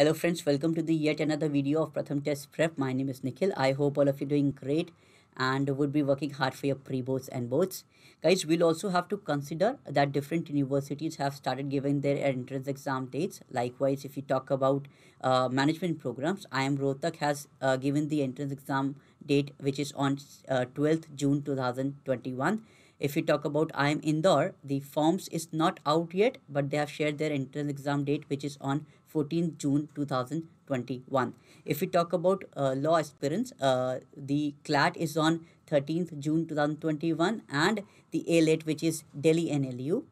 Hello friends, welcome to the yet another video of Pratham Test Prep. My name is Nikhil. I hope all of you doing great and would be working hard for your pre-boards and boards. Guys, we'll also have to consider that different universities have started giving their entrance exam dates. Likewise, if you talk about uh, management programs, IIM Rohtak has uh, given the entrance exam date which is on uh, 12th June 2021 if you talk about I am Indore, the forms is not out yet, but they have shared their entrance exam date, which is on 14th June 2021. If we talk about uh, law aspirants, uh, the CLAT is on 13th June 2021 and the ALAT which is Delhi NLU.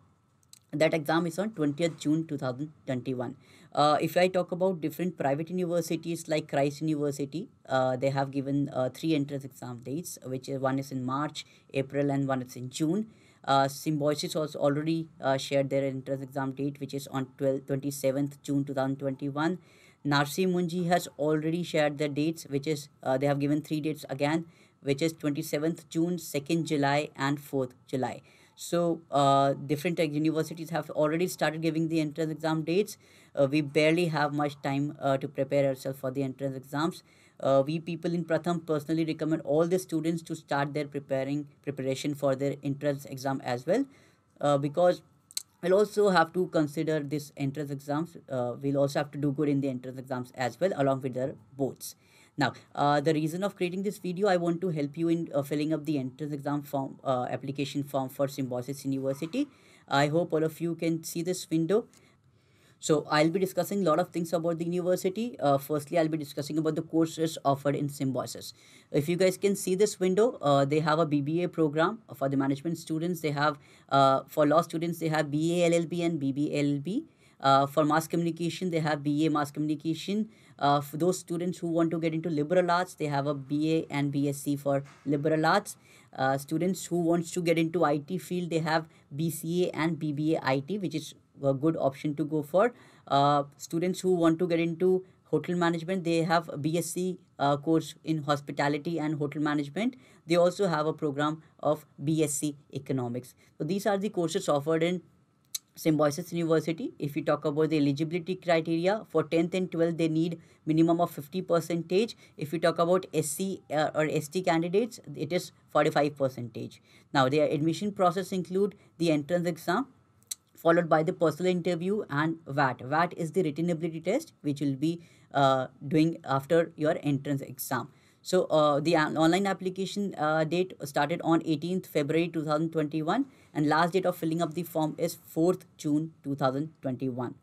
That exam is on 20th June 2021. Uh, if I talk about different private universities like Christ University, uh, they have given uh, three entrance exam dates, which is one is in March, April, and one is in June. Uh, Symbiosis has already uh, shared their entrance exam date, which is on 12, 27th June 2021. Narsi Munji has already shared the dates, which is uh, they have given three dates again, which is 27th June, 2nd July, and 4th July. So uh, different uh, universities have already started giving the entrance exam dates. Uh, we barely have much time uh, to prepare ourselves for the entrance exams uh, we people in Pratham personally recommend all the students to start their preparing preparation for their entrance exam as well uh, because we'll also have to consider this entrance exams uh, we'll also have to do good in the entrance exams as well along with their boards now uh, the reason of creating this video i want to help you in uh, filling up the entrance exam form uh, application form for symbiosis university i hope all of you can see this window so I'll be discussing a lot of things about the university. Uh, firstly, I'll be discussing about the courses offered in Symbiosis. If you guys can see this window, uh, they have a BBA program for the management students. They have, uh, for law students, they have BA LLB and B.B.L.B. LLB. Uh, for mass communication, they have BA mass communication. Uh, for those students who want to get into liberal arts, they have a BA and BSc for liberal arts. Uh, students who wants to get into IT field, they have BCA and BBA IT, which is a good option to go for. Uh, students who want to get into hotel management, they have a BSc uh, course in hospitality and hotel management. They also have a program of BSc economics. So these are the courses offered in Symbiosis University. If you talk about the eligibility criteria for 10th and 12th, they need minimum of 50 percentage. If you talk about SC uh, or ST candidates, it is 45 percentage. Now, their admission process include the entrance exam, followed by the personal interview and VAT. VAT is the retainability test which will be uh, doing after your entrance exam. So uh, the online application uh, date started on 18th February 2021 and last date of filling up the form is 4th June 2021.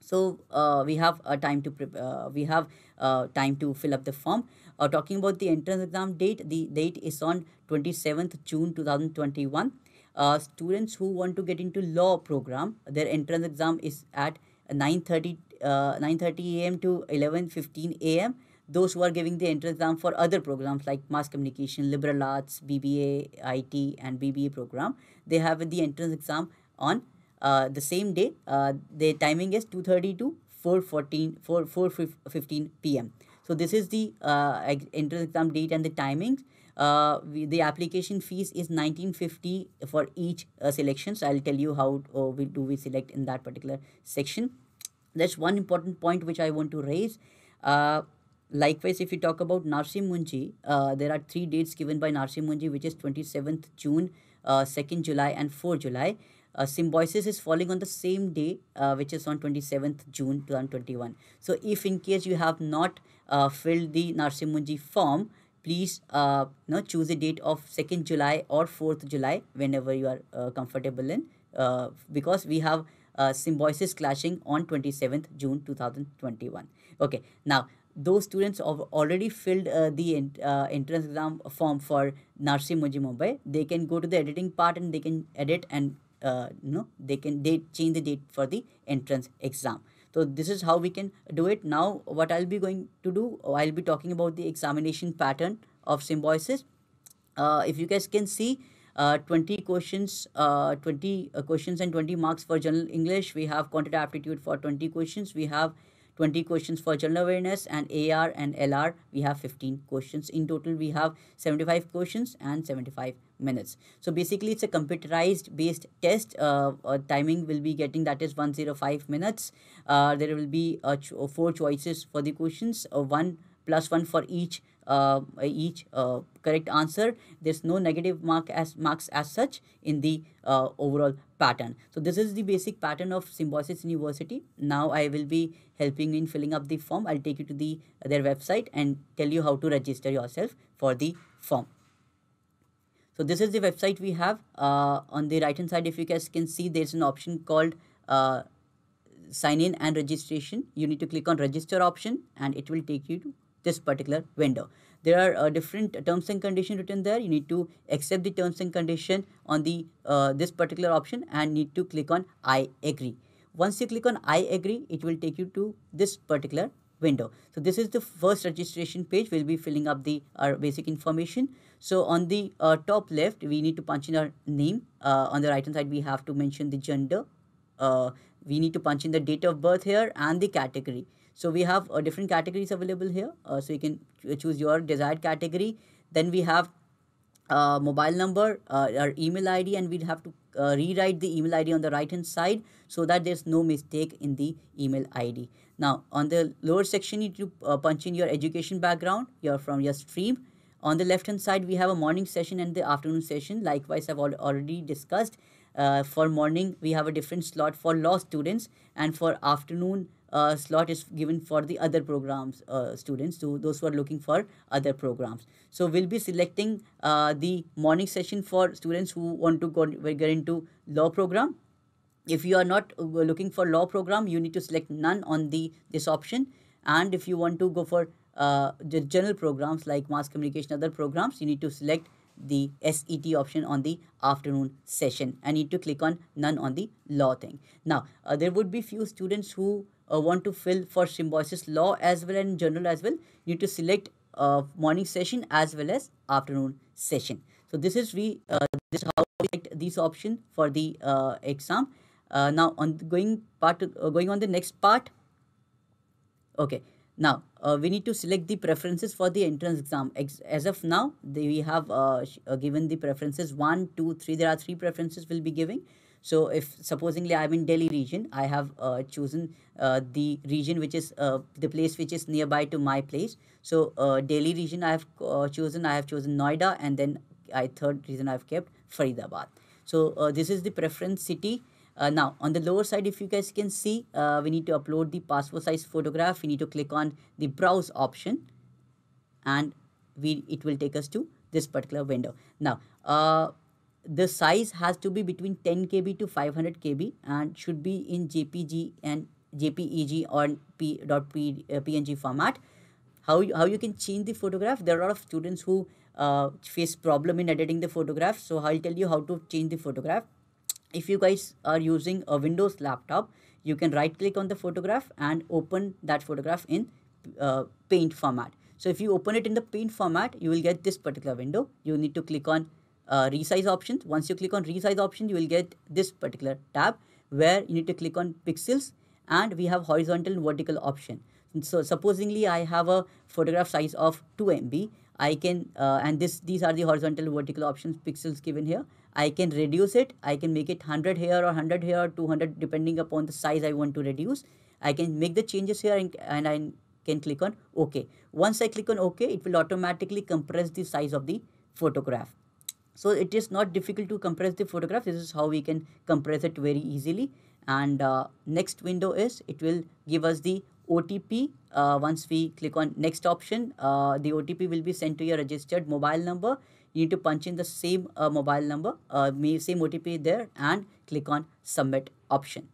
So uh, we have a time to prep, uh, we have uh, time to fill up the form. Uh, talking about the entrance exam date, the date is on 27th June 2021 uh, students who want to get into law program their entrance exam is at 9:30 uh, 9:30 a.m. to 11:15 a.m. Those who are giving the entrance exam for other programs like mass communication, liberal arts, BBA, IT, and BBA program, they have the entrance exam on uh, the same day. Uh, the timing is 2:30 to 4:14 4 4:15 p.m. So this is the uh, entrance exam date and the timings. Uh, we, the application fees is 1950 for each uh, selection. So I'll tell you how uh, we do we select in that particular section. That's one important point which I want to raise. Uh, likewise, if you talk about Narsim Munji, uh, there are three dates given by Narsim Munji, which is 27th June, uh, 2nd July and fourth July uh, symbiosis is falling on the same day uh, which is on 27th june 2021 so if in case you have not uh, filled the narsimunji form please uh, you know, choose a date of 2nd july or 4th july whenever you are uh, comfortable in uh, because we have uh, symbiosis clashing on 27th june 2021 okay now those students have already filled uh, the uh, entrance exam form for Narsi Mumbai, they can go to the editing part and they can edit and uh, you know they can they change the date for the entrance exam so this is how we can do it now what i'll be going to do i'll be talking about the examination pattern of symbiosis uh, if you guys can see uh, 20 questions uh, 20 uh, questions and 20 marks for general english we have content aptitude for 20 questions we have 20 questions for general awareness and AR and LR we have 15 questions. In total we have 75 questions and 75 minutes. So basically it's a computerized based test. Uh, uh, timing will be getting that is 105 minutes. Uh, there will be uh, ch four choices for the questions. Uh, one plus one for each uh, each uh, correct answer. There's no negative mark as marks as such in the uh, overall pattern. So this is the basic pattern of Symbiosis University. Now I will be helping in filling up the form. I'll take you to the their website and tell you how to register yourself for the form. So this is the website we have. Uh, on the right hand side, if you guys can see, there's an option called uh, sign in and registration. You need to click on register option and it will take you to this particular vendor. There are uh, different terms and conditions written there. You need to accept the terms and condition on the uh, this particular option and need to click on I agree. Once you click on I agree, it will take you to this particular window. So this is the first registration page. We'll be filling up the our basic information. So on the uh, top left, we need to punch in our name. Uh, on the right hand side, we have to mention the gender. Uh, we need to punch in the date of birth here and the category. So we have uh, different categories available here. Uh, so you can uh, choose your desired category. Then we have uh, mobile number, uh, our email ID, and we'd have to uh, rewrite the email ID on the right hand side so that there's no mistake in the email ID. Now on the lower section, you need to punch in your education background, your from your stream. On the left hand side, we have a morning session and the afternoon session. Likewise, I've al already discussed. for morning, we have a different slot for law students and for afternoon, uh, slot is given for the other programs uh, students to those who are looking for other programs. So we'll be selecting uh, the morning session for students who want to go, get into law program. If you are not uh, looking for law program, you need to select none on the this option. And if you want to go for uh, the general programs like mass communication, other programs, you need to select the SET option on the afternoon session. I need to click on none on the law thing. Now, uh, there would be few students who uh, want to fill for symbiosis law as well and general as well, you need to select uh, morning session as well as afternoon session. So this is we uh, this how we select these option for the uh, exam. Uh, now on going part uh, going on the next part. Okay, now uh, we need to select the preferences for the entrance exam. As of now, they, we have uh, given the preferences one, two, three. There are three preferences we'll be giving. So if supposingly I'm in Delhi region, I have uh, chosen uh, the region which is uh, the place which is nearby to my place. So uh, Delhi region I have uh, chosen, I have chosen Noida and then I third reason I've kept Faridabad. So uh, this is the preference city. now on the lower side if you guys can see we need to upload the passport size photograph. We need to click on the browse option and we it will take us to this particular window. Now uh, the size has to be between 10 kb to 500 kb and should be in jpg and jpeg or p dot p uh, png format how you, how you can change the photograph there are a lot of students who uh, face problem in editing the photograph so i'll tell you how to change the photograph if you guys are using a windows laptop you can right click on the photograph and open that photograph in uh, paint format so if you open it in the paint format you will get this particular window you need to click on uh, resize options. Once you click on resize option, you will get this particular tab where you need to click on pixels and we have horizontal and vertical option. So supposingly I have a photograph size of 2 MB. I can uh, and this these are the horizontal vertical options pixels given here. I can reduce it. I can make it 100 here or 100 here or 200 depending upon the size I want to reduce. I can make the changes here and, and I can click on OK. Once I click on OK, it will automatically compress the size of the photograph so it is not difficult to compress the photograph this is how we can compress it very easily and uh, next window is it will give us the OTP uh, once we click on next option uh, the OTP will be sent to your registered mobile number you need to punch in the same uh, mobile number uh, same OTP there and click on submit option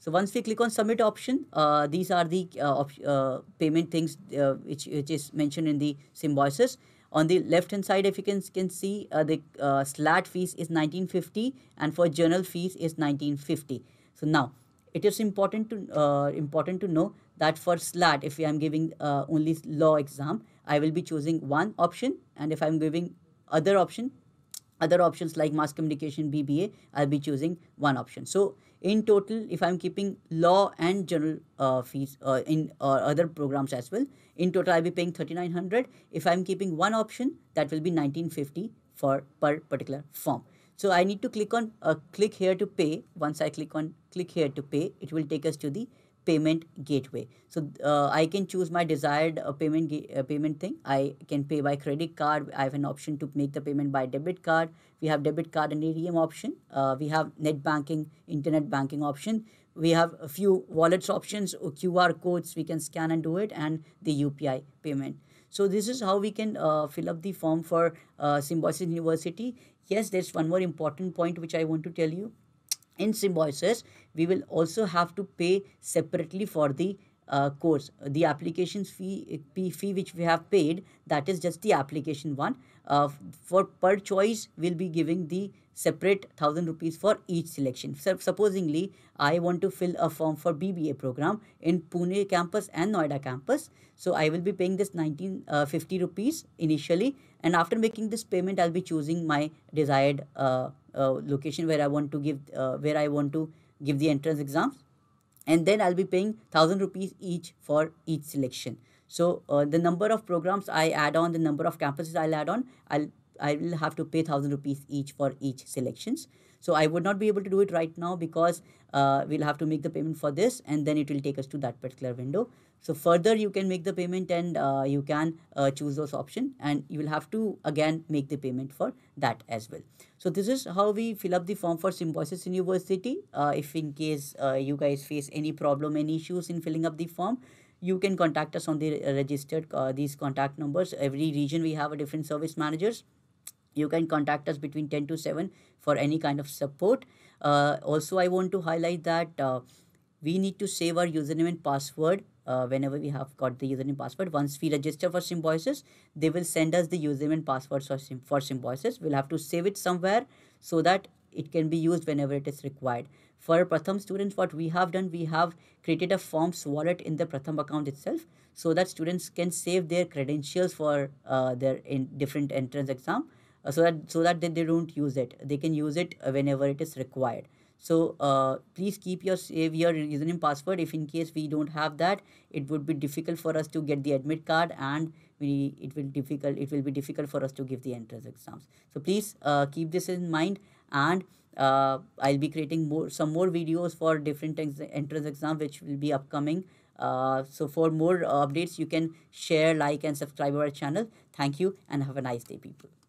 so once we click on submit option uh, these are the payment things which, which is mentioned in the symbiosis on the left hand side, if you can, can see, uh, the uh, slat fees is 1950 and for journal fees is 1950. So now it is important to uh, important to know that for slat, if I am giving uh, only law exam, I will be choosing one option and if I am giving other option, other options like mass communication, BBA, I'll be choosing one option. So in total if i'm keeping law and general uh, fees uh, in uh, other programs as well in total i'll be paying 3900 if i'm keeping one option that will be 1950 for per particular form so i need to click on uh, click here to pay once i click on click here to pay it will take us to the payment gateway. So uh, I can choose my desired uh, payment uh, payment thing. I can pay by credit card. I have an option to make the payment by debit card. We have debit card and ATM option. Uh, we have net banking, internet banking option. We have a few wallets options, uh, QR codes. We can scan and do it, and the UPI payment. So this is how we can uh, fill up the form for Symbiosis University. Yes, there's one more important point which I want to tell you invoices, we will also have to pay separately for the uh, course. The applications fee, fee which we have paid, that is just the application one. Uh, for per choice, we'll be giving the separate 1000 rupees for each selection. So, supposingly, I want to fill a form for BBA program in Pune campus and Noida campus. So I will be paying this 1950 uh, rupees initially and after making this payment, I'll be choosing my desired uh, uh, location where I want to give uh, where I want to give the entrance exams and then I'll be paying 1000 rupees each for each selection. So uh, the number of programs I add on, the number of campuses I'll add on, I'll I will have to pay 1000 rupees each for each selections. So I would not be able to do it right now because uh, we'll have to make the payment for this and then it will take us to that particular window. So further you can make the payment and uh, you can uh, choose those option and you will have to again make the payment for that as well. So this is how we fill up the form for Symbiosis University. Uh, if in case uh, you guys face any problem, any issues in filling up the form, you can contact us on the registered uh, these contact numbers. Every region we have a different service managers you can contact us between 10 to 7 for any kind of support uh, also i want to highlight that uh, we need to save our username and password uh, whenever we have got the username and password once we register for symbiosis they will send us the username and password for, Simvoices. for symbiosis we'll have to save it somewhere so that it can be used whenever it is required for Pratham students, what we have done, we have created a forms wallet in the Pratham account itself so that students can save their credentials for uh, their in different entrance exam uh, so that so that they, they don't use it they can use it uh, whenever it is required so uh, please keep your save your username password if in case we don't have that it would be difficult for us to get the admit card and we it will difficult it will be difficult for us to give the entrance exams so please uh, keep this in mind and uh, I'll be creating more some more videos for different ex entrance exam which will be upcoming uh, so for more updates you can share like and subscribe our channel thank you and have a nice day people